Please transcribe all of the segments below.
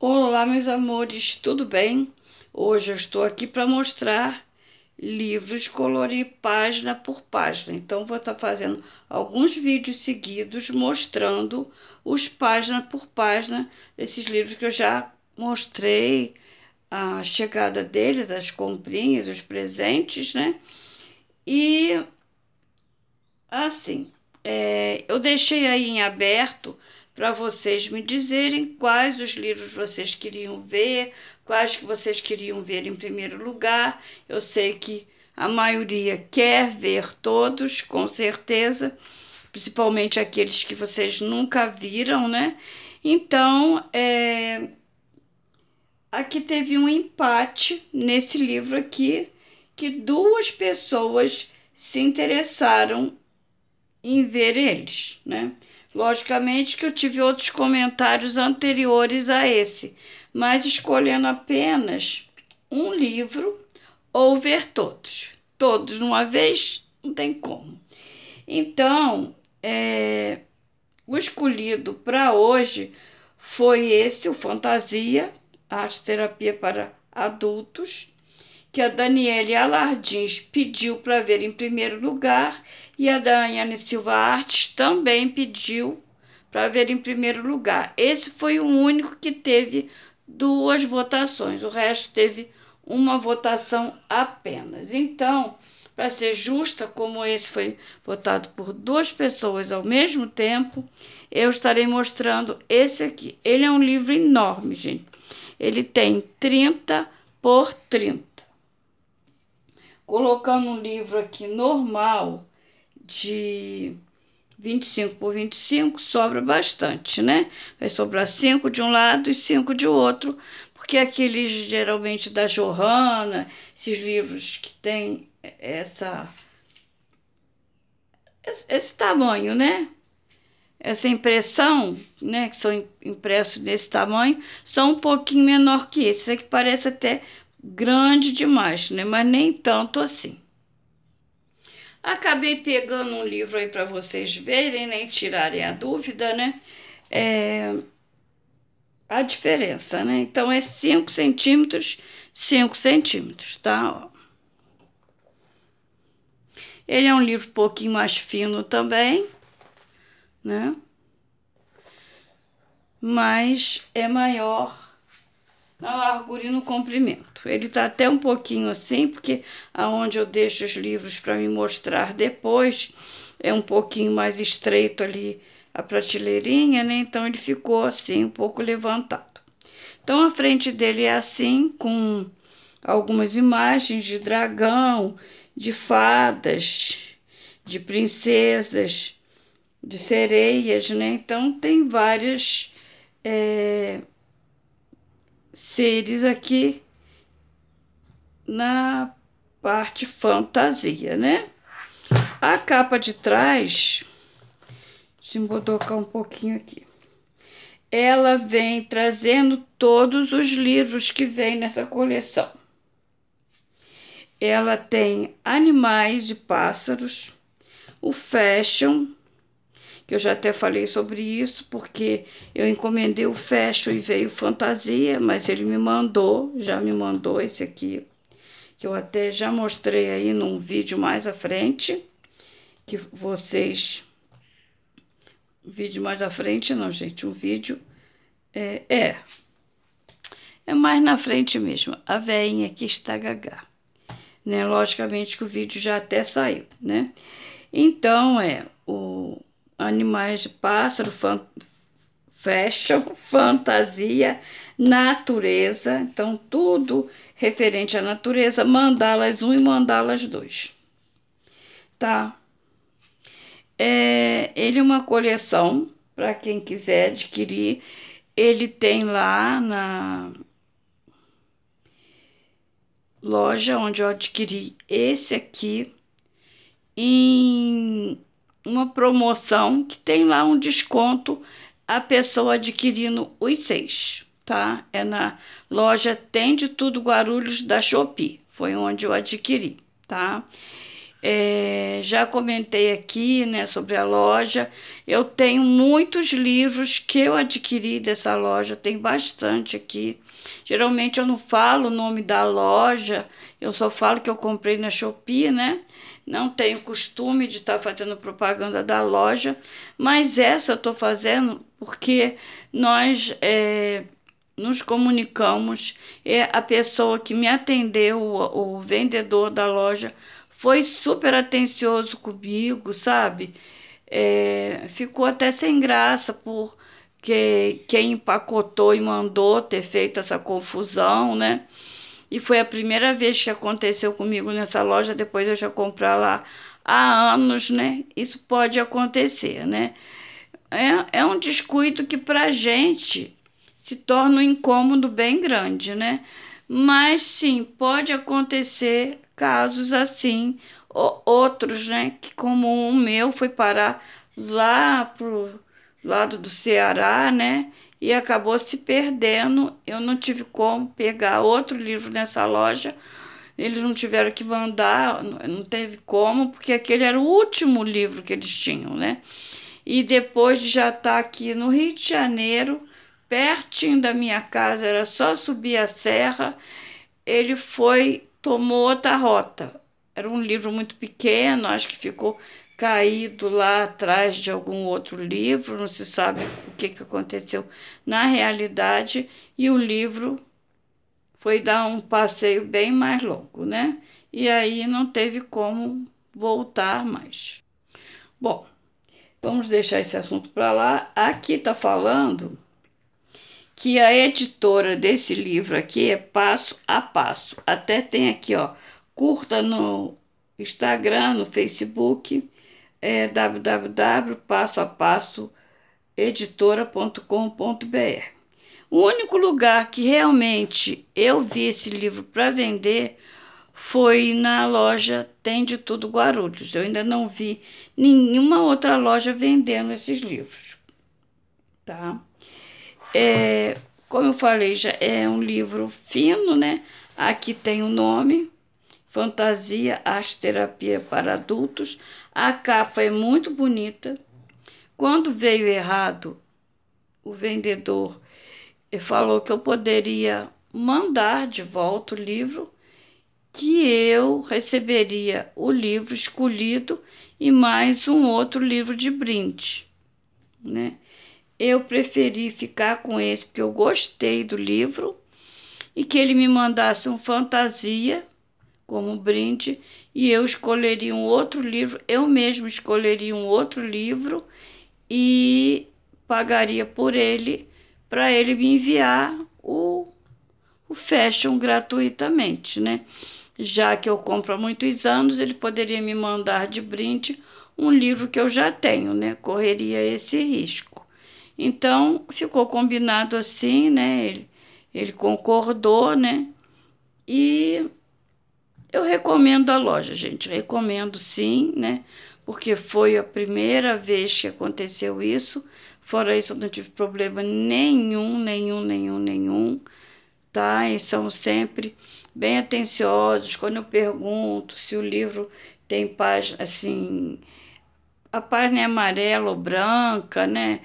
Olá, meus amores, tudo bem? Hoje eu estou aqui para mostrar livros colorir página por página. Então, vou estar tá fazendo alguns vídeos seguidos mostrando os página por página desses livros que eu já mostrei a chegada deles, as comprinhas, os presentes, né? E assim, é, eu deixei aí em aberto para vocês me dizerem quais os livros vocês queriam ver, quais que vocês queriam ver em primeiro lugar. Eu sei que a maioria quer ver todos, com certeza, principalmente aqueles que vocês nunca viram, né? Então, é... aqui teve um empate nesse livro aqui, que duas pessoas se interessaram em ver eles, né? Logicamente que eu tive outros comentários anteriores a esse, mas escolhendo apenas um livro ou ver todos. Todos numa vez não tem como. Então, é, o escolhido para hoje foi esse, o Fantasia, a Terapia para Adultos, que a Daniele Alardins pediu para ver em primeiro lugar e a Daiane Silva Artes também pediu para ver em primeiro lugar. Esse foi o único que teve duas votações, o resto teve uma votação apenas. Então, para ser justa, como esse foi votado por duas pessoas ao mesmo tempo, eu estarei mostrando esse aqui. Ele é um livro enorme, gente. Ele tem 30 por 30 colocando um livro aqui normal de 25 por 25, sobra bastante, né? Vai sobrar 5 de um lado e 5 de outro, porque aqueles geralmente da Johanna, esses livros que tem essa esse tamanho, né? Essa impressão, né, que são impressos desse tamanho, são um pouquinho menor que esse. Esse é aqui parece até grande demais, né? Mas nem tanto assim. Acabei pegando um livro aí para vocês verem, né? tirarem a dúvida, né? É a diferença, né? Então é 5 centímetros, 5 centímetros, tá? Ele é um livro um pouquinho mais fino também, né? Mas é maior na tá largura e no comprimento. Ele tá até um pouquinho assim, porque aonde eu deixo os livros para me mostrar depois, é um pouquinho mais estreito ali a prateleirinha, né? Então ele ficou assim, um pouco levantado. Então a frente dele é assim, com algumas imagens de dragão, de fadas, de princesas, de sereias, né? Então tem várias é, seres aqui na parte fantasia, né? A capa de trás, se botar um pouquinho aqui, ela vem trazendo todos os livros que vem nessa coleção. Ela tem animais e pássaros, o fashion, que eu já até falei sobre isso, porque eu encomendei o fecho e veio fantasia, mas ele me mandou, já me mandou esse aqui, que eu até já mostrei aí num vídeo mais à frente, que vocês... vídeo mais à frente, não, gente, um vídeo... É, é, é mais na frente mesmo, a veinha aqui está gaga. Né? Logicamente que o vídeo já até saiu, né? Então, é, o, animais de pássaro, fan, fashion, fantasia, natureza. Então, tudo referente à natureza, mandalas um e mandalas dois Tá? É, ele é uma coleção para quem quiser adquirir. Ele tem lá na loja onde eu adquiri esse aqui em uma promoção que tem lá um desconto a pessoa adquirindo os seis, tá? É na loja Tem de Tudo Guarulhos da Shopee, foi onde eu adquiri, tá? É, já comentei aqui né, sobre a loja. Eu tenho muitos livros que eu adquiri dessa loja, tem bastante aqui. Geralmente eu não falo o nome da loja, eu só falo que eu comprei na Shopee, né? Não tenho costume de estar tá fazendo propaganda da loja, mas essa eu estou fazendo porque nós é, nos comunicamos, é a pessoa que me atendeu, o, o vendedor da loja, foi super atencioso comigo, sabe? É, ficou até sem graça por que, quem empacotou e mandou ter feito essa confusão, né? E foi a primeira vez que aconteceu comigo nessa loja, depois eu já comprar lá há anos, né? Isso pode acontecer, né? É, é um descuido que para gente se torna um incômodo bem grande, né? Mas sim, pode acontecer casos assim, ou outros, né? Que como o meu foi parar lá pro lado do Ceará, né? E acabou se perdendo. Eu não tive como pegar outro livro nessa loja. Eles não tiveram que mandar, não teve como, porque aquele era o último livro que eles tinham, né? E depois de já estar tá aqui no Rio de Janeiro, pertinho da minha casa, era só subir a serra, ele foi tomou outra rota. Era um livro muito pequeno, acho que ficou caído lá atrás de algum outro livro, não se sabe o que, que aconteceu na realidade, e o livro foi dar um passeio bem mais longo, né? E aí não teve como voltar mais. Bom, vamos deixar esse assunto para lá. Aqui está falando que a editora desse livro aqui é passo a passo. Até tem aqui, ó, curta no Instagram, no Facebook, é www.passoapassoeditora.com.br. O único lugar que realmente eu vi esse livro para vender foi na loja Tem de Tudo Guarulhos. Eu ainda não vi nenhuma outra loja vendendo esses livros, tá? É, como eu falei, já é um livro fino, né? Aqui tem o um nome, Fantasia, Arte Terapia para Adultos. A capa é muito bonita. Quando veio errado, o vendedor eh, falou que eu poderia mandar de volta o livro, que eu receberia o livro escolhido e mais um outro livro de brinde, né? eu preferi ficar com esse porque eu gostei do livro e que ele me mandasse um fantasia como brinde e eu escolheria um outro livro, eu mesmo escolheria um outro livro e pagaria por ele para ele me enviar o, o fashion gratuitamente, né? Já que eu compro há muitos anos, ele poderia me mandar de brinde um livro que eu já tenho, né? Correria esse risco. Então ficou combinado assim, né? Ele, ele concordou, né? E eu recomendo a loja, gente. Recomendo sim, né? Porque foi a primeira vez que aconteceu isso. Fora isso, eu não tive problema nenhum, nenhum, nenhum, nenhum. Tá? E são sempre bem atenciosos. Quando eu pergunto se o livro tem página, assim, a página é amarela ou branca, né?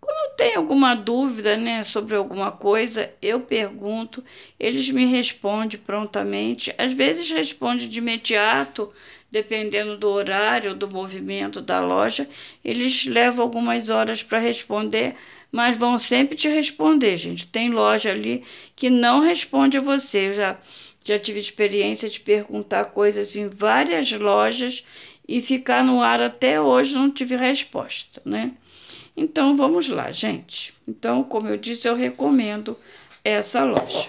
Quando eu tenho alguma dúvida né, sobre alguma coisa, eu pergunto, eles me respondem prontamente, às vezes respondem de imediato, dependendo do horário, do movimento da loja, eles levam algumas horas para responder, mas vão sempre te responder, gente. Tem loja ali que não responde a você. Eu já, já tive experiência de perguntar coisas em várias lojas e ficar no ar até hoje, não tive resposta, né? Então vamos lá, gente. Então, como eu disse, eu recomendo essa loja.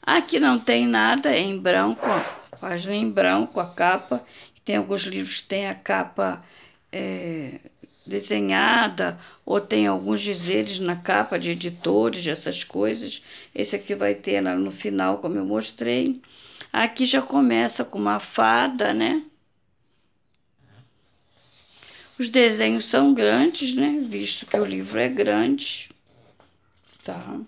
Aqui não tem nada é em branco, ó, página em branco, a capa. Tem alguns livros que tem a capa é, desenhada, ou tem alguns dizeres na capa de editores, essas coisas. Esse aqui vai ter no final, como eu mostrei. Aqui já começa com uma fada, né? Os desenhos são grandes, né? Visto que o livro é grande, tá?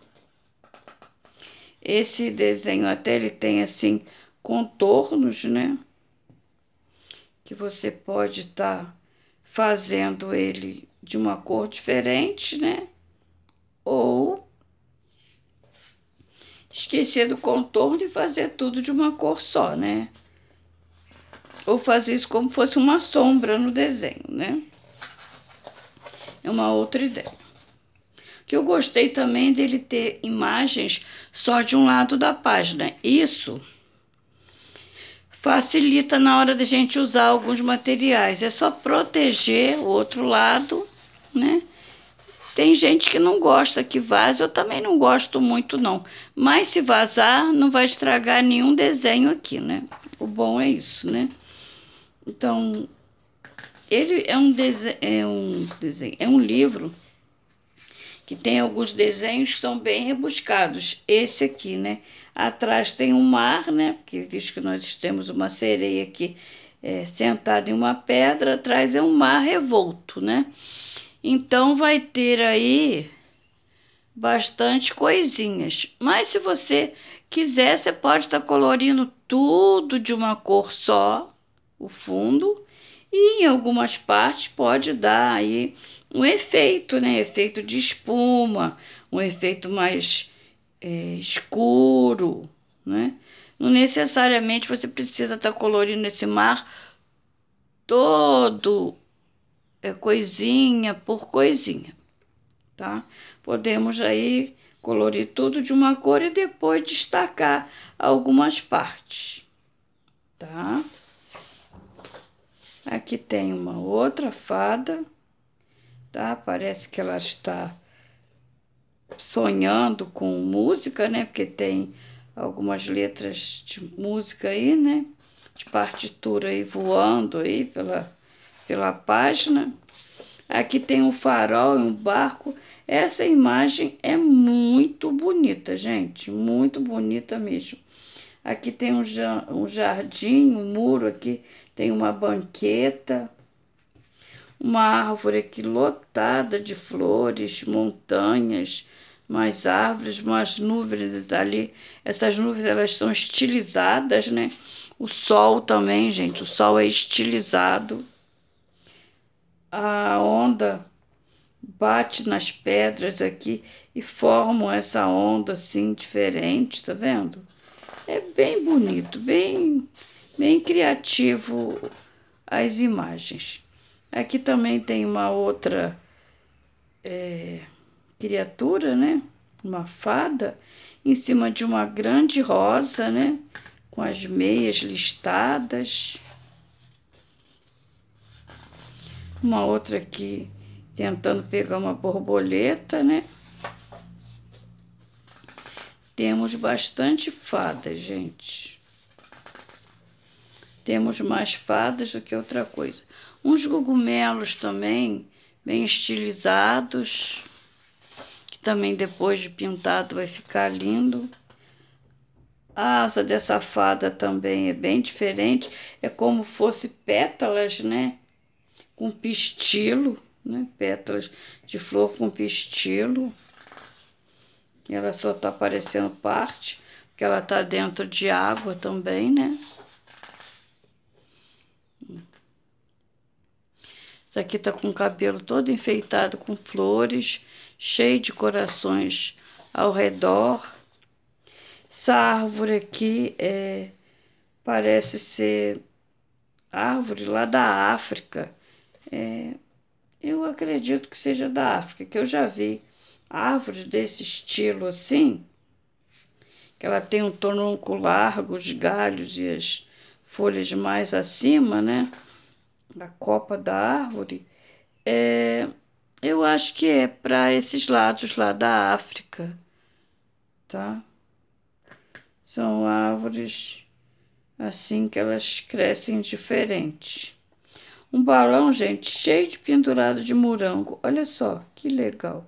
Esse desenho até ele tem assim contornos, né? Que você pode estar tá fazendo ele de uma cor diferente, né? Ou esquecer do contorno e fazer tudo de uma cor só, né? Ou fazer isso como fosse uma sombra no desenho, né? É uma outra ideia. Que eu gostei também dele ter imagens só de um lado da página. Isso facilita na hora da gente usar alguns materiais. É só proteger o outro lado, né? Tem gente que não gosta que vaze, eu também não gosto muito não. Mas se vazar, não vai estragar nenhum desenho aqui, né? O bom é isso, né? Então, ele é um desenho, é um desenho, é um livro que tem alguns desenhos que são bem rebuscados. Esse aqui, né? Atrás tem um mar, né? Porque visto que nós temos uma sereia aqui é, sentada em uma pedra, atrás é um mar revolto, né? Então vai ter aí bastante coisinhas. Mas se você quiser, você pode estar tá colorindo tudo de uma cor só, o fundo, e em algumas partes pode dar aí um efeito, né? Efeito de espuma, um efeito mais é, escuro, né? Não necessariamente você precisa estar tá colorindo esse mar todo é, coisinha por coisinha, tá? Podemos aí colorir tudo de uma cor e depois destacar algumas partes, tá? Aqui tem uma outra fada, tá? Parece que ela está sonhando com música, né? Porque tem algumas letras de música aí, né? De partitura aí voando aí pela pela página. Aqui tem um farol e um barco. Essa imagem é muito bonita, gente, muito bonita mesmo. Aqui tem um, ja um jardim, um muro aqui, tem uma banqueta, uma árvore aqui lotada de flores, montanhas, mais árvores, mais nuvens ali. Essas nuvens, elas são estilizadas, né? O sol também, gente, o sol é estilizado a onda bate nas pedras aqui e formam essa onda assim diferente, tá vendo? É bem bonito, bem bem criativo as imagens. Aqui também tem uma outra é, criatura, né? Uma fada em cima de uma grande rosa, né? Com as meias listadas. uma outra aqui tentando pegar uma borboleta, né? Temos bastante fadas, gente. Temos mais fadas do que outra coisa. Uns cogumelos também, bem estilizados, que também depois de pintado vai ficar lindo. A asa dessa fada também é bem diferente, é como fosse pétalas, né? com pistilo, né? Pétalas de flor com pistilo. Ela só tá aparecendo parte, porque ela tá dentro de água também, né? Essa aqui tá com o cabelo todo enfeitado com flores, cheio de corações ao redor. Essa árvore aqui é, parece ser árvore lá da África. É, eu acredito que seja da África, que eu já vi árvores desse estilo assim, que ela tem um tronco largo, os galhos e as folhas mais acima, né? Da copa da árvore. É, eu acho que é para esses lados lá da África, tá? São árvores assim que elas crescem diferentes. Um balão, gente, cheio de pendurado de morango. Olha só, que legal.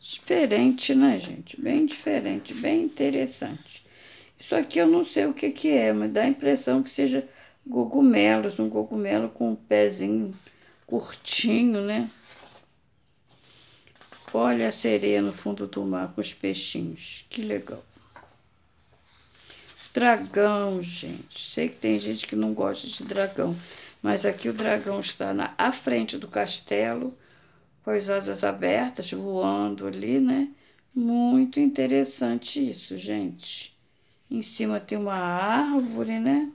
Diferente, né, gente? Bem diferente, bem interessante. Isso aqui eu não sei o que, que é, mas dá a impressão que seja cogumelos, um cogumelo com um pezinho curtinho, né? Olha a sereia no fundo do mar com os peixinhos. Que legal. Dragão, gente. Sei que tem gente que não gosta de dragão. Mas aqui o dragão está na à frente do castelo, com as asas abertas, voando ali, né? Muito interessante isso, gente. Em cima tem uma árvore, né?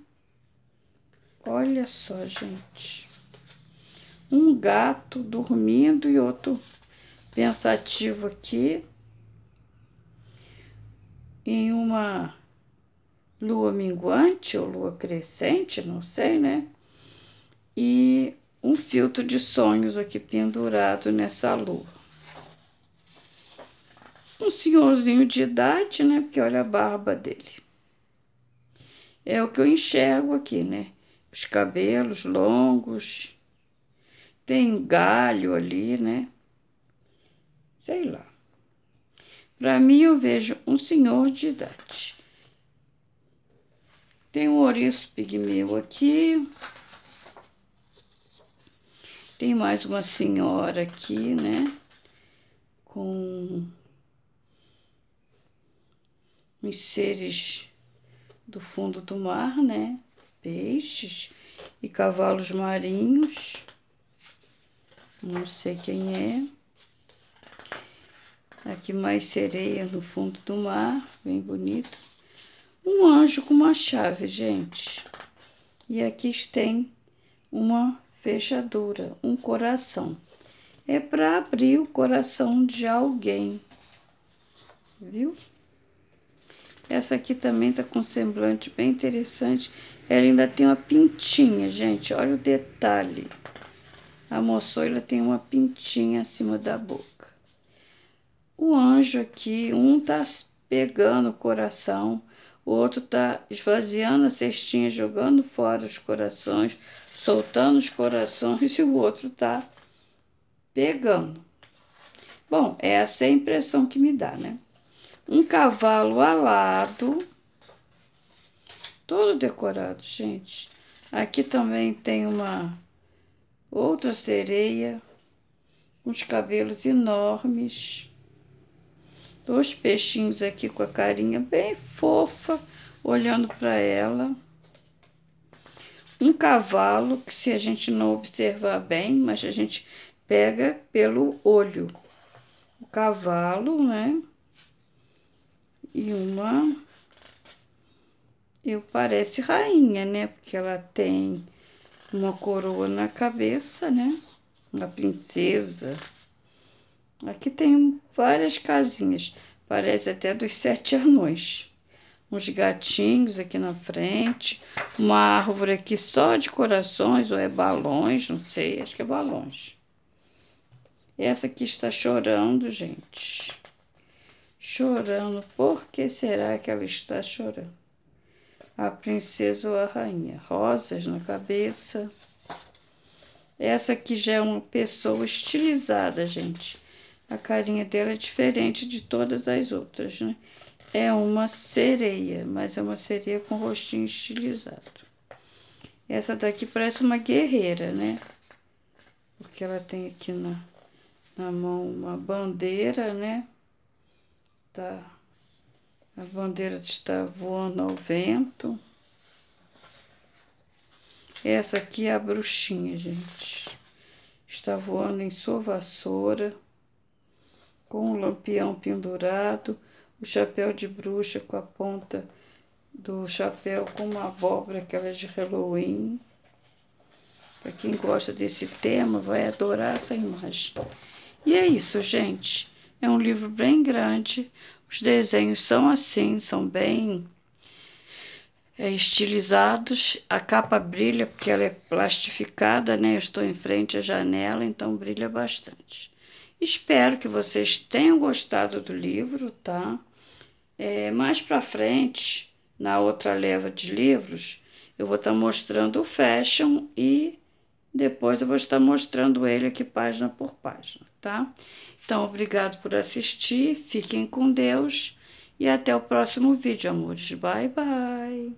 Olha só, gente. Um gato dormindo e outro pensativo aqui. Em uma lua minguante ou lua crescente, não sei, né? e um filtro de sonhos aqui pendurado nessa lua. Um senhorzinho de idade, né? Porque olha a barba dele. É o que eu enxergo aqui, né? Os cabelos longos. Tem galho ali, né? Sei lá. Para mim, eu vejo um senhor de idade. Tem um ouriço pigmeu aqui. Tem mais uma senhora aqui, né? Com uns seres do fundo do mar, né? Peixes e cavalos marinhos. Não sei quem é. Aqui mais sereia no fundo do mar, bem bonito. Um anjo com uma chave, gente. E aqui tem uma fechadura, um coração. É para abrir o coração de alguém, viu? Essa aqui também tá com semblante bem interessante. Ela ainda tem uma pintinha, gente. Olha o detalhe. A moçoila tem uma pintinha acima da boca. O anjo aqui, um tá pegando o coração, o outro está esvaziando a cestinha, jogando fora os corações, soltando os corações e o outro está pegando. Bom, essa é a impressão que me dá, né? Um cavalo alado, todo decorado, gente. Aqui também tem uma outra sereia, uns cabelos enormes. Dois peixinhos aqui com a carinha bem fofa, olhando para ela. Um cavalo, que se a gente não observar bem, mas a gente pega pelo olho. O cavalo, né? E uma... Eu parece rainha, né? Porque ela tem uma coroa na cabeça, né? Uma princesa. Aqui tem várias casinhas, parece até dos sete anões. Uns gatinhos aqui na frente, uma árvore aqui só de corações, ou é balões, não sei, acho que é balões. Essa aqui está chorando, gente. Chorando, por que será que ela está chorando? A princesa ou a rainha, rosas na cabeça. Essa aqui já é uma pessoa estilizada, gente. A carinha dela é diferente de todas as outras, né? É uma sereia, mas é uma sereia com rostinho estilizado. Essa daqui parece uma guerreira, né? Porque ela tem aqui na, na mão uma bandeira, né? Tá. A bandeira está voando ao vento. Essa aqui é a bruxinha, gente. Está voando em sua vassoura com o lampião pendurado, o chapéu de bruxa com a ponta do chapéu com uma abóbora, aquela de Halloween. Para quem gosta desse tema, vai adorar essa imagem. E é isso, gente. É um livro bem grande. Os desenhos são assim, são bem é, estilizados. A capa brilha porque ela é plastificada, né? Eu estou em frente à janela, então brilha bastante. Espero que vocês tenham gostado do livro, tá? É, mais para frente, na outra leva de livros, eu vou estar tá mostrando o fashion e depois eu vou estar mostrando ele aqui página por página, tá? Então, obrigado por assistir, fiquem com Deus e até o próximo vídeo, amores. Bye, bye!